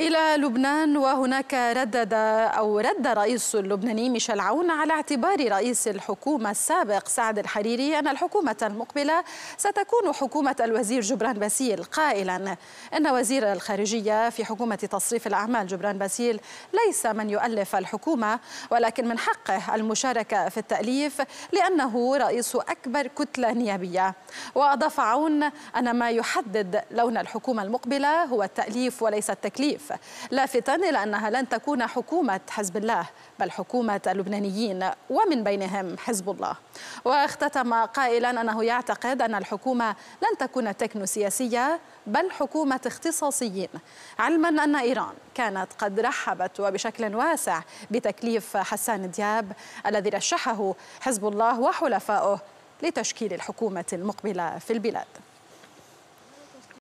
إلى لبنان وهناك ردد أو رد رئيس اللبناني ميشيل عون على اعتبار رئيس الحكومة السابق سعد الحريري أن الحكومة المقبلة ستكون حكومة الوزير جبران باسيل قائلا أن وزير الخارجية في حكومة تصريف الأعمال جبران باسيل ليس من يؤلف الحكومة ولكن من حقه المشاركة في التأليف لأنه رئيس أكبر كتلة نيابية وأضاف عون أن ما يحدد لون الحكومة المقبلة هو التأليف وليس التكليف لافتا إلى أنها لن تكون حكومة حزب الله بل حكومة اللبنانيين ومن بينهم حزب الله واختتم قائلا أنه يعتقد أن الحكومة لن تكون تكنو سياسية بل حكومة اختصاصيين علما أن إيران كانت قد رحبت وبشكل واسع بتكليف حسان دياب الذي رشحه حزب الله وحلفائه لتشكيل الحكومة المقبلة في البلاد